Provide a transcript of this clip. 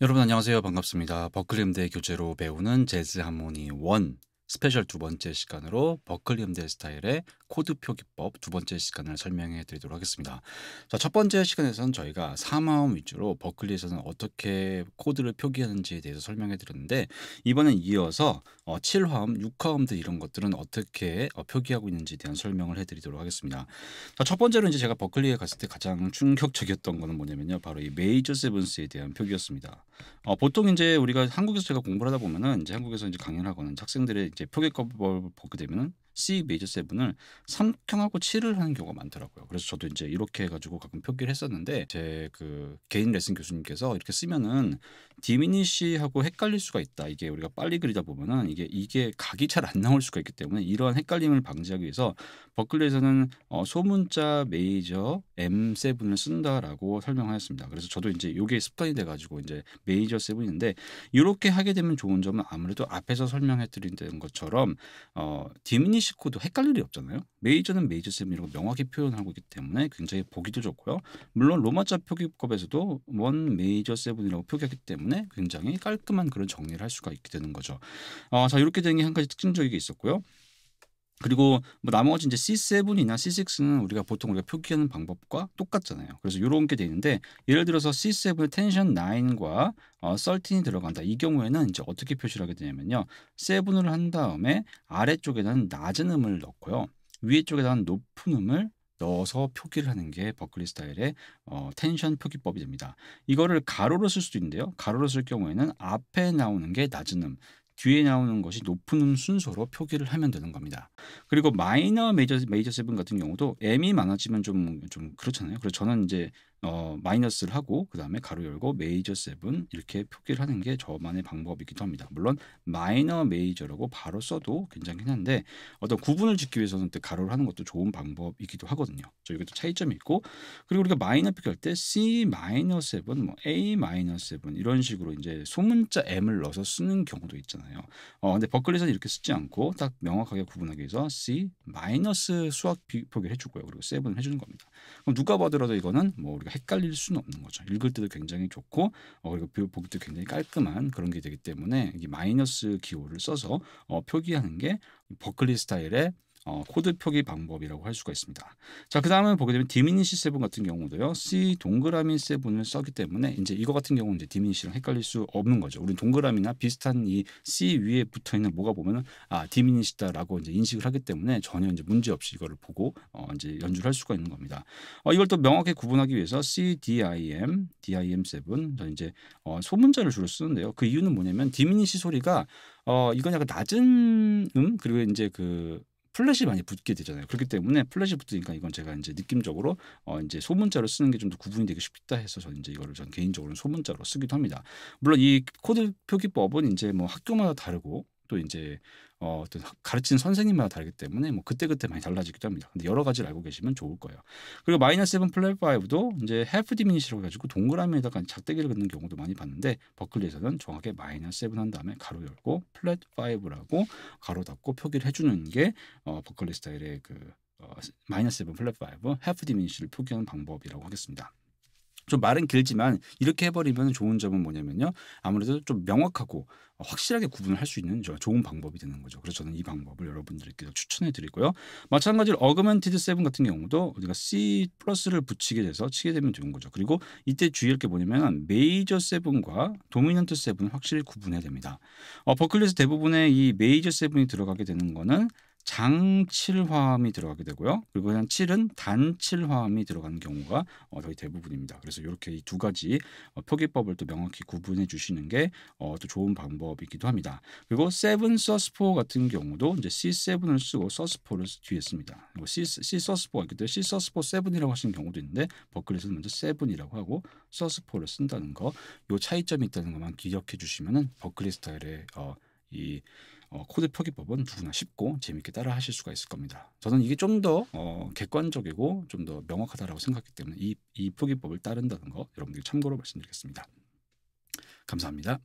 여러분 안녕하세요. 반갑습니다. 버클리 음대 교재로 배우는 재즈 하모니 1 스페셜 두 번째 시간으로 버클리 음대 스타일의 코드 표기법 두 번째 시간을 설명해 드리도록 하겠습니다. 자, 첫 번째 시간에서는 저희가 사마음 위주로 버클리에서는 어떻게 코드를 표기하는지에 대해서 설명해 드렸는데 이번엔 이어서 어, 7화음, 6화음 등 이런 것들은 어떻게 어, 표기하고 있는지에 대한 설명을 해 드리도록 하겠습니다. 자, 첫 번째로 이제 제가 버클리에 갔을 때 가장 충격적이었던 것은 뭐냐면요. 바로 이 메이저 세븐스에 대한 표기였습니다. 어, 보통 이제 우리가 한국에서 제가 공부를 하다 보면은 이제 한국에서 이제 강연하거나 학생들의 이제 표기법을 보게 되면은 C 메이저 세븐을 삼형하고 7을 하는 경우가 많더라고요. 그래서 저도 이제 이렇게 해가지고 가끔 표기를 했었는데 제 그 개인 레슨 교수님께서 이렇게 쓰면은 디미니시하고 헷갈릴 수가 있다. 이게 우리가 빨리 그리다 보면은 이게 이게 각이 잘 안 나올 수가 있기 때문에 이러한 헷갈림을 방지하기 위해서 버클리에서는 어, 소문자 메이저 M7을 쓴다라고 설명하였습니다. 그래서 저도 이제 이게 습관이 돼 가지고 이제 메이저 7인데 이렇게 하게 되면 좋은 점은 아무래도 앞에서 설명해 드린 것처럼 어, 디미니시 코드 헷갈릴 일이 없잖아요. 메이저는 메이저 7이라고 명확히 표현하고 있기 때문에 굉장히 보기도 좋고요. 물론 로마자 표기법에서도 원 메이저 7이라고 표기하기 때문에 때문에 굉장히 깔끔한 그런 정리를 할 수가 있게 되는 거죠. 어, 자 이렇게 되는 게 한 가지 특징적인 게 있었고요. 그리고 뭐 나머지 이제 C7이나 C6는 우리가 보통 우리가 표기하는 방법과 똑같잖아요. 그래서 이런 게 되는데 예를 들어서 C7의 텐션 9과 어, 13이 들어간다. 이 경우에는 이제 어떻게 표시를 하게 되냐면요. 7을 한 다음에 아래쪽에는 낮은 음을 넣고요. 위쪽에다 높은 음을 넣어서 표기를 하는 게 버클리 스타일의 어, 텐션 표기법이 됩니다. 이거를 가로로 쓸 수도 있는데요. 가로로 쓸 경우에는 앞에 나오는 게 낮은 음, 뒤에 나오는 것이 높은 음 순서로 표기를 하면 되는 겁니다. 그리고 마이너 메이저 메이저 세븐 같은 경우도 M이 많아지면 좀 좀 그렇잖아요. 그래서 저는 이제 어, 마이너스를 하고 그 다음에 가로 열고 메이저 세븐 이렇게 표기를 하는 게 저만의 방법이기도 합니다. 물론 마이너 메이저라고 바로 써도 괜찮긴 한데 어떤 구분을 짓기 위해서는 또 가로를 하는 것도 좋은 방법이기도 하거든요. 저 이것도 차이점이 있고 그리고 우리가 마이너 표기할 때 C 마이너 세븐 뭐 A 마이너 세븐 이런 식으로 이제 소문자 M을 넣어서 쓰는 경우도 있잖아요. 어, 근데 버클리에서는 이렇게 쓰지 않고 딱 명확하게 구분하기 위해서 C 마이너스 수학 표기를 해줄거예요 그리고 세븐을 해주는 겁니다. 그럼 누가 봐더라도 이거는 뭐 우리가 우리가 헷갈릴 수는 없는 거죠. 읽을 때도 굉장히 좋고 어, 그리고 보기 도 굉장히 깔끔한 그런 게 되기 때문에 이 마이너스 기호를 써서 어, 표기하는 게 버클리 스타일의 어, 코드 표기 방법이라고 할 수가 있습니다. 자, 그 다음에 보게 되면 디미니시 세 같은 경우도요. C 동그라미 세을 썼기 때문에 이제 이거 같은 경우는 이제 디미니시랑 헷갈릴 수 없는 거죠. 우린 동그라미나 비슷한 이 C 위에 붙어 있는 뭐가 보면은 아, 디미니시다라고 이제 인식을 하기 때문에 전혀 이제 문제 없이 이거를 보고 어, 이제 연주를 할 수가 있는 겁니다. 어, 이걸 또 명확히 구분하기 위해서 C D I M D I M 세 이제 어, 소문자를 주로 쓰는데요. 그 이유는 뭐냐면 디미니시 소리가 어, 이건 약간 낮은 음 그리고 이제 그 플랫이 많이 붙게 되잖아요. 그렇기 때문에 플랫이 붙으니까 이건 제가 이제 느낌적으로 어 이제 소문자로 쓰는 게 좀 더 구분이 되기 쉽다 해서 저는 이제 이거를 전 개인적으로는 소문자로 쓰기도 합니다. 물론 이 코드 표기법은 이제 뭐 학교마다 다르고 또 이제 어, 어떤 가르치는 선생님마다 다르기 때문에 뭐 그때그때 많이 달라지기도 합니다. 근데 여러 가지를 알고 계시면 좋을 거예요. 그리고 마이너스 7 플랫 5도 이제 해프 디미니시라고 가지고 동그라미에다가 작대기를 긋는 경우도 많이 봤는데 버클리에서는 정확하게 마이너스 7한 다음에 가로 열고 플랫 5라고 가로 닫고 표기를 해주는 게 어, 버클리 스타일의 그 어 마이너스 7 플랫 5 해프 디미니시를 표기하는 방법이라고 하겠습니다. 좀 말은 길지만 이렇게 해버리면 좋은 점은 뭐냐면요. 아무래도 좀 명확하고 확실하게 구분을 할 수 있는 좋은 방법이 되는 거죠. 그래서 저는 이 방법을 여러분들께 추천해 드리고요. 마찬가지로 어그멘티드 세븐 같은 경우도 우리가 C 플러스를 붙이게 돼서 치게 되면 좋은 거죠. 그리고 이때 주의할 게 뭐냐면 메이저 세븐과 도미넌트 세븐 확실히 구분해야 됩니다. 어, 버클리에서 대부분의 이 메이저 세븐이 들어가게 되는 거는 장칠화음이 들어가게 되고요. 그리고 그냥 칠은 단칠화음이 들어가는 경우가 어, 거의 대부분입니다. 그래서 이렇게 이 두 가지 어, 표기법을 또 명확히 구분해 주시는 게또 어, 좋은 방법이기도 합니다. 그리고 세븐 서스포 같은 경우도 이제 C7을 쓰고 서스포를 뒤에 씁니다. 그리고 C, C 서스포가 있기 때문에 C 서스포 세븐이라고 하시는 경우도 있는데 버클에서는 먼저 세븐이라고 하고 서스포를 쓴다는 거, 요 차이점이 있다는 것만 기억해 주시면은 버클리 스타일의 어, 이 어, 코드 표기법은 누구나 쉽고 재밌게 따라 하실 수가 있을 겁니다. 저는 이게 좀더 어, 객관적이고 좀 더 명확하다라고 생각했기 때문에 이, 이 표기법을 따른다는 거 여러분들이 참고로 말씀드리겠습니다. 감사합니다.